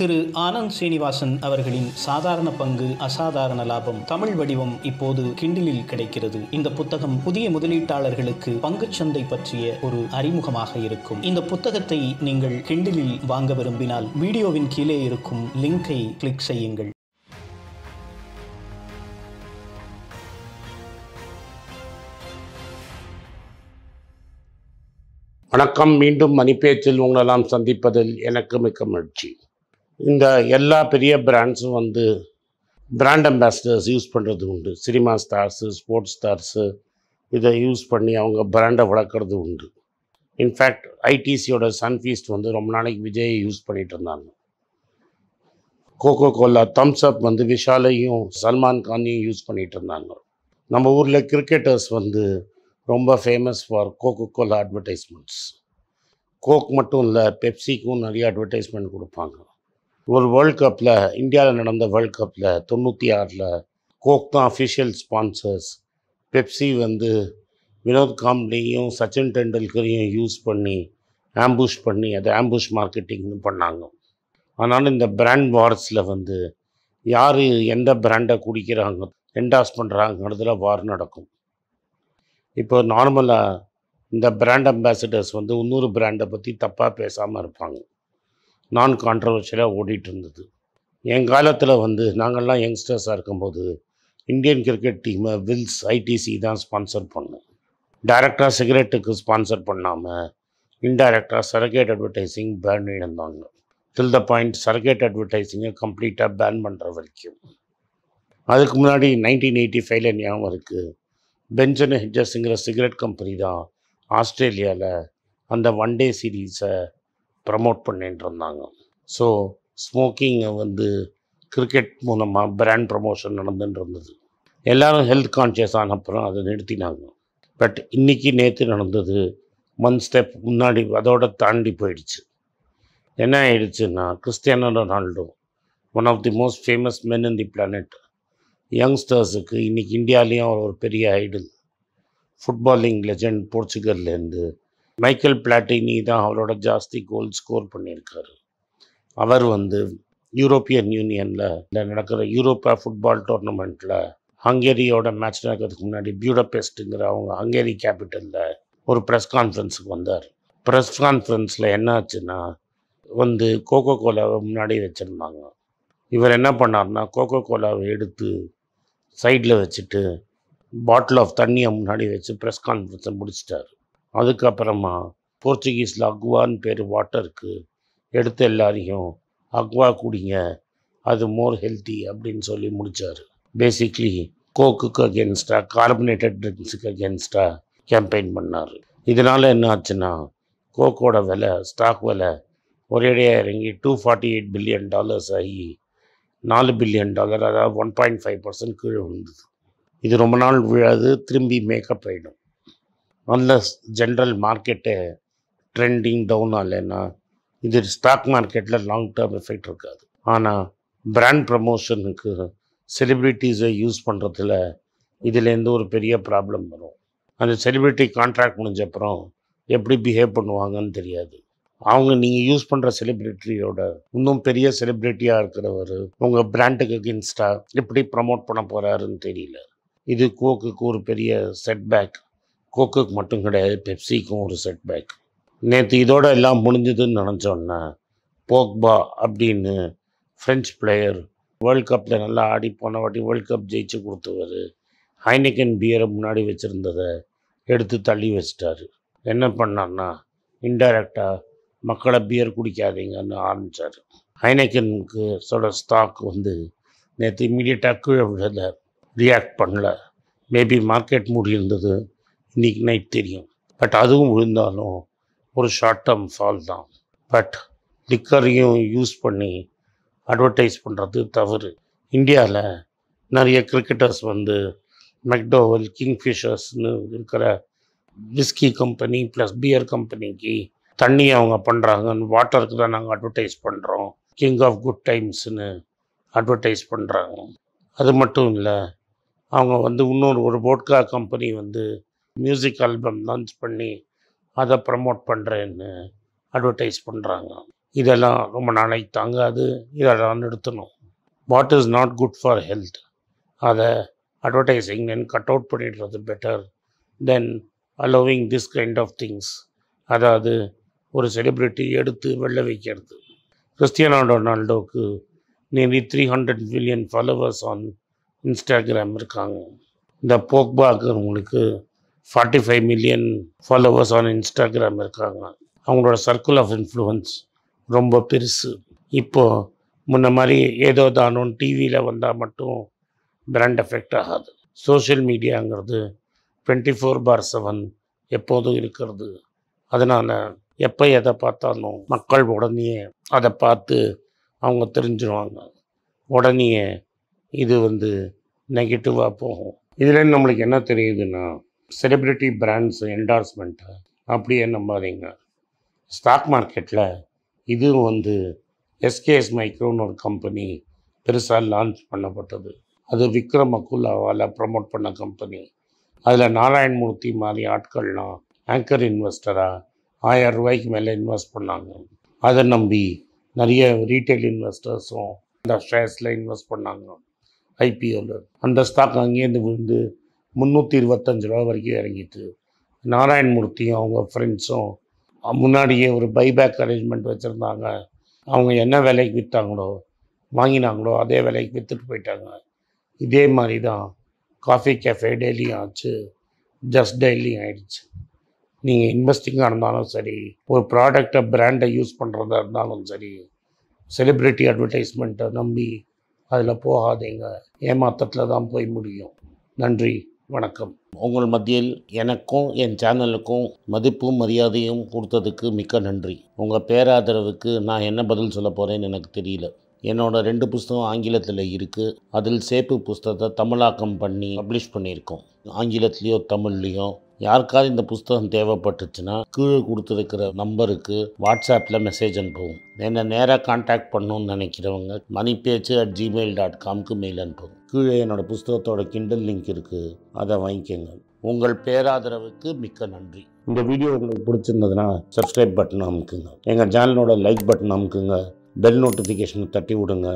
திரு ஆனந்த் சீனிவாசன் அவர்களின் சாதாரண பங்கு அசாதாரண லாபம் தமிழ் வடிவம் இப்போது கிண்டிலில் கிடைக்கிறது இந்த புத்தகம் புதிய முதலீட்டாளர்களுக்கு சந்தை பற்றிய ஒரு அறிமுகமாக இருக்கும் இந்த புத்தகத்தை நீங்கள் கிண்டிலில் வாங்க விரும்பினால் வீடியோவின் கீழே இருக்கும் லிங்கை கிளிக் செய்யுங்கள் வணக்கம் மீண்டும் மணிப்பேச்சில் உங்களெல்லாம் சந்திப்பதில் எனக்கு மிக்க மகிழ்ச்சி இந்த எல்லா பெரிய பிராண்ட்ஸும் வந்து பிராண்ட் அம்பாசிடர்ஸ் யூஸ் பண்ணுறது உண்டு சினிமா ஸ்டார்ஸு ஸ்போர்ட்ஸ் ஸ்டார்ஸு இதை யூஸ் பண்ணி அவங்க பிராண்டை வளர்க்குறது உண்டு இன்ஃபேக்ட் ஐடிசியோட சன்ஃபீஸ்ட் வந்து ரொம்ப நாளைக்கு விஜயை யூஸ் பண்ணிகிட்டு இருந்தாங்க கோகோ கோலா தம்ஸ் அப் வந்து விஷாலையும் சல்மான் கானையும் யூஸ் பண்ணிகிட்டு இருந்தாங்க நம்ம ஊரில் கிரிக்கெட்டர்ஸ் வந்து ரொம்ப famous for Coca Cola advertisements Coke மட்டும் இல்லை பெப்சிக்கும் நிறைய அட்வர்டைஸ்மெண்ட் கொடுப்பாங்க ஒரு வேர்ல்ட் கப்பில் இந்தியாவில் நடந்த வேர்ல்ட் கப்பில் தொண்ணூற்றி ஆறில் கோக் தான் அஃபிஷியல் ஸ்பான்சர்ஸ் பெப்சி வந்து வினோத் காம்பனியும் சச்சின் டெண்டுல்கரையும் யூஸ் பண்ணி ஆம்புஷ் பண்ணி அதை ஆம்புஷ் மார்க்கெட்டிங்னு பண்ணாங்க அதனால் இந்த பிராண்ட் வார்ஸில் வந்து யார் எந்த பிராண்டை குடிக்கிறாங்க என்டாஸ் பண்ணுறாங்கிறதுல வார் நடக்கும் இப்போ நார்மலாக இந்த பிராண்ட் அம்பாசிடர்ஸ் வந்து இன்னொரு பிராண்டை பற்றி தப்பாக பேசாமல் இருப்பாங்க நான் கான்ட்ரவர்ஷியலாக ஓடிட்டு இருந்தது என் காலத்தில் வந்து நாங்கள்லாம் யங்ஸ்டர்ஸாக இருக்கும்போது இந்தியன் கிரிக்கெட் டீமை வில்ஸ் ஐடிசி தான் ஸ்பான்சர் பண்ணோம் டைரக்டாக சிகரெட்டுக்கு ஸ்பான்சர் பண்ணாமல் இன்டைரக்டாக சரகேட் அட்வர்டைஸிங் பேன் இழந்தாங்க டில் த பாயிண்ட் சரகேட் அட்வர்டைஸிங்கை கம்ப்ளீட்டாக பேன் பண்ணுற வரைக்கும் அதுக்கு முன்னாடி நைன்டீன் எயிட்டி ஃபைவ்ல ஞாபகம் இருக்குது பெஞ்சன் ஹெட்ஜஸ்ங்கிற சிகரெட் கம்பெனி தான் ஆஸ்திரேலியாவில் அந்த ஒன் டே சீரீஸை ப்ரமோட் பண்ணிகிட்டு இருந்தாங்க ஸோ ஸ்மோக்கிங்கை வந்து கிரிக்கெட் மூலமாக பிராண்ட் ப்ரமோஷன் நடந்துட்டு இருந்தது எல்லோரும் ஹெல்த் கான்ஷியஸ் ஆன அப்புறம் அதை நிறுத்தினாங்க பட் இன்றைக்கி நேற்று நடந்தது ஒன் ஸ்டெப் முன்னாடி அதோட தாண்டி போயிடுச்சு என்ன ஆயிடுச்சுன்னா Cristiano Ronaldo one of the most famous men in the planet யங்ஸ்டர்ஸுக்கு இன்றைக்கி இந்தியாலேயும் அவர் ஒரு பெரிய ஐடல் ஃபுட்பாலிங் லெஜண்ட் போர்ச்சுகல்லேருந்து மைக்கேல் பிளாட்டினி தான் அவரோட ஜாஸ்தி கோல் ஸ்கோர் பண்ணியிருக்காரு அவர் வந்து யூரோப்பியன் யூனியனில் நடக்கிற யூரோப்பா ஃபுட்பால் டோர்னமெண்ட்டில் ஹங்கேரியோட மேட்ச் நடக்கிறதுக்கு முன்னாடி பியூடபெஸ்ட்டுங்கிற அவங்க ஹங்கேரி கேபிட்டலில் ஒரு ப்ரெஸ் கான்ஃபரன்ஸுக்கு வந்தார் ப்ரெஸ் கான்ஃபரன்ஸில் என்ன ஆச்சுன்னா வந்து கோகோ கோலாவை முன்னாடி வச்சுருந்தாங்க இவர் என்ன பண்ணார்னா கோகோ கோலாவை எடுத்து சைடில் வச்சுட்டு பாட்டில் ஆஃப் தண்ணியை முன்னாடி வச்சு ப்ரெஸ் கான்ஃபரன்ஸை முடிச்சிட்டார் அதுக்கப்புறமா போர்ச்சுகீஸில் அக்வான்னு பேர் வாட்டருக்கு எடுத்து எல்லாரையும் அக்வா குடிங்க அது மோர் ஹெல்த்தி அப்படின்னு சொல்லி முடித்தார் பேசிக்லி கோக்குக்கு அகேன்ஸ்டாக கார்பனேட்டட் ட்ரிங்க்ஸுக்கு அகேன்ஸ்டாக கேம்பெயின் பண்ணார் இதனால் என்ன ஆச்சுன்னா கோக்கோட விலை ஸ்டாக் விலை ஒரேடியாக இறங்கி two forty eight billion dollars ஆகி நாலு பில்லியன் டாலர் அதாவது ஒன் பாயிண்ட் ஃபைவ் பர்சன்ட் கீழே விழுந்தது இது ரொம்ப நாள் விழாது திரும்பி மேக்கப் ஆகிடும் நல்ல ஜென்ரல் மார்க்கெட்டு ட்ரெண்டிங் டவுன் ஆகலைன்னா இது ஸ்டாக் மார்க்கெட்டில் லாங் டேர்ம் எஃபெக்ட் இருக்காது ஆனால் பிராண்ட் ப்ரமோஷனுக்கு செலிப்ரிட்டிஸை யூஸ் பண்ணுறதுல இதுலேருந்து ஒரு பெரிய ப்ராப்ளம் வரும் அந்த செலிப்ரிட்டி கான்ட்ராக்ட் முடிஞ்ச அப்புறம் எப்படி பிஹேவ் பண்ணுவாங்கன்னு தெரியாது அவங்க நீங்கள் யூஸ் பண்ணுற செலிப்ரிட்டியோட இன்னும் பெரிய செலிப்ரிட்டியாக இருக்கிறவர் உங்கள் பிராண்டுக்கு அகென்ஸ்டாக எப்படி ப்ரமோட் பண்ண போகிறாருன்னு தெரியல இது கோக்குக்கு ஒரு பெரிய செட்பேக் கோக்குக்கு மட்டும் கிடையாது பெப்சிக்கும் ஒரு செட் பேக் நேற்று இதோட எல்லாம் முடிஞ்சதுன்னு நினச்சோன்னே போக்பா அப்படின்னு ஃப்ரெஞ்ச் பிளேயர் வேர்ல்ட் கப்பில் நல்லா ஆடி போன வாட்டி வேர்ல்ட் கப் ஜெயிச்சு கொடுத்தவர் ஹைனிக்கன் பியரை முன்னாடி வச்சுருந்ததை எடுத்து தள்ளி வச்சிட்டாரு என்ன பண்ணார்னா இன்டைரக்டாக மக்களை பியர் குடிக்காதீங்கன்னு ஆரம்பித்தார் ஹைனக்கனுக்கு சொல்ல ஸ்டாக் வந்து நேற்று இமீடியட்டாக கீழே விழலை ரியாக்ட் பண்ணல மேபி மார்க்கெட் மூடி இருந்தது இன்னைக்கு நைட் தெரியும் பட் அதுவும் விழுந்தாலும் ஒரு ஷார்ட் டேர்ம் ஃபால் தான் பட் லிக்கரையும் யூஸ் பண்ணி அட்வர்டைஸ் பண்ணுறது தவறு இந்தியாவில் நிறைய கிரிக்கெட்டர்ஸ் வந்து மெக்டோவல் கிங்ஃபிஷர்ஸ்னு இருக்கிற விஸ்கி கம்பெனி ப்ளஸ் பியர் கம்பெனிக்கு தண்ணி அவங்க பண்ணுறாங்கன்னு வாட்டருக்கு தான் நாங்கள் அட்வர்டைஸ் பண்ணுறோம் கிங் ஆஃப் குட் டைம்ஸ்னு அட்வர்டைஸ் பண்ணுறாங்க அது மட்டும் இல்லை அவங்க வந்து இன்னொரு ஒரு போட்கா கம்பெனி வந்து மியூசிக் ஆல்பம் லான்ச் பண்ணி அதை ப்ரமோட் பண்ணுறேன்னு அட்வர்டைஸ் பண்ணுறாங்க இதெல்லாம் ரொம்ப நாளைக்கு தாங்காது இதெல்லாம் நிறுத்தணும் what is not good for health அதை அட்வர்டைஸிங் தென் கட் அவுட் பண்ணிடுறது better then allowing this kind of things அதாவது ஒரு செலிப்ரிட்டி எடுத்து வெளில வைக்கிறது கிறிஸ்டியானோ ரொனால்டோவுக்கு nearly three hundred million followers on Instagram இருக்காங்க இந்த உங்களுக்கு forty five million followers on Instagram இருக்காங்க அவங்களோட சர்க்கிள் ஆஃப் இன்ஃப்ளூயன்ஸ் ரொம்ப பெருசு இப்போது முன்ன மாதிரி ஏதோ தானோன்னு டிவியில் வந்தால் மட்டும் பிராண்ட் எஃபெக்ட் ஆகாது சோஷியல் மீடியாங்கிறது டுவெண்ட்டி ஃபோர் பார் செவன் எப்போதும் இருக்கிறது அதனால் எப்போ எதை பார்த்தாலும் மக்கள் உடனே அதை பார்த்து அவங்க தெரிஞ்சுருவாங்க உடனே இது வந்து நெகட்டிவாக போகும் இதுலேருந்து நம்மளுக்கு என்ன தெரியுதுன்னா செலிப்ரிட்டி பிராண்ட்ஸ் என்டார்ஸ்மெண்ட்டு அப்படியே நம்பாதீங்க ஸ்டாக் மார்க்கெட்டில் இதுவும் வந்து எஸ்கேஎஸ் மைக்ரோன்னு ஒரு கம்பெனி பெருசாக லான்ச் பண்ணப்பட்டது அது விக்ரம் அகுலாவால் ப்ரமோட் பண்ண கம்பெனி அதில் நாராயண்மூர்த்தி மாதிரி ஆட்கள்லாம் ஆங்கர் இன்வெஸ்டராக ஆயிரம் ரூபாய்க்கு மேலே இன்வெஸ்ட் பண்ணாங்க அதை நம்பி நிறைய ரீட்டைல் இன்வெஸ்டர்ஸும் அந்த ஷேர்ஸில் இன்வெஸ்ட் பண்ணாங்க ஐபிஎல் அந்த ஸ்டாக் அங்கேருந்து விழுந்து முந்நூற்றி இருபத்தஞ்சு ரூபா வரைக்கும் இறங்கிட்டு நாராயண்மூர்த்தியும் அவங்க ஃப்ரெண்ட்ஸும் முன்னாடியே ஒரு பைபேக் அரேஞ்ச்மெண்ட் வச்சுருந்தாங்க அவங்க என்ன விலைக்கு விற்றாங்களோ வாங்கினாங்களோ அதே விலைக்கு விற்றுட்டு போயிட்டாங்க இதே மாதிரி தான் காஃபி கேஃபே டெய்லியும் ஆச்சு ஜஸ்ட் டெய்லியும் ஆயிடுச்சு நீங்கள் இன்வெஸ்டிங்காக இருந்தாலும் சரி ஒரு ப்ராடக்டை பிராண்டை யூஸ் பண்ணுறதா இருந்தாலும் சரி செலிப்ரிட்டி அட்வர்டைஸ்மெண்ட்டை நம்பி அதில் போகாதீங்க ஏமாத்தத்தில் தான் போய் முடியும் நன்றி வணக்கம் உங்கள் மத்தியில் எனக்கும் என் சேனலுக்கும் மதிப்பும் மரியாதையும் கொடுத்ததுக்கு மிக்க நன்றி உங்கள் பேராதரவுக்கு நான் என்ன பதில் சொல்ல போகிறேன்னு எனக்கு தெரியல என்னோடய ரெண்டு புஸ்தகம் ஆங்கிலத்தில் இருக்குது அதில் சேப்பு புஸ்தகத்தை தமிழாக்கம் பண்ணி பப்ளிஷ் பண்ணியிருக்கோம் ஆங்கிலத்துலேயோ தமிழ்லேயோ யாருக்காவது இந்த புஸ்தகம் தேவைப்பட்டுச்சுன்னா கீழே கொடுத்துருக்கிற நம்பருக்கு வாட்ஸ்அப்பில் மெசேஜ் அனுப்புவோம் என்னை நேராக காண்டாக்ட் பண்ணணும்னு நினைக்கிறவங்க money Pechu at Gmail dot காம்க்கு மெயில் அனுப்புவோம் கீழே என்னோடய புஸ்தகத்தோட கிண்டல் லிங்க் இருக்குது அதை வாங்கிக்கோங்க உங்கள் பேராதரவுக்கு மிக்க நன்றி இந்த வீடியோ உங்களுக்கு பிடிச்சிருந்ததுன்னா சப்ஸ்கிரைப் பட்டன் அமுக்குங்க எங்கள் சேனலோட லைக் பட்டன் அமுக்குங்க பெல் நோட்டிஃபிகேஷனை தட்டி விடுங்க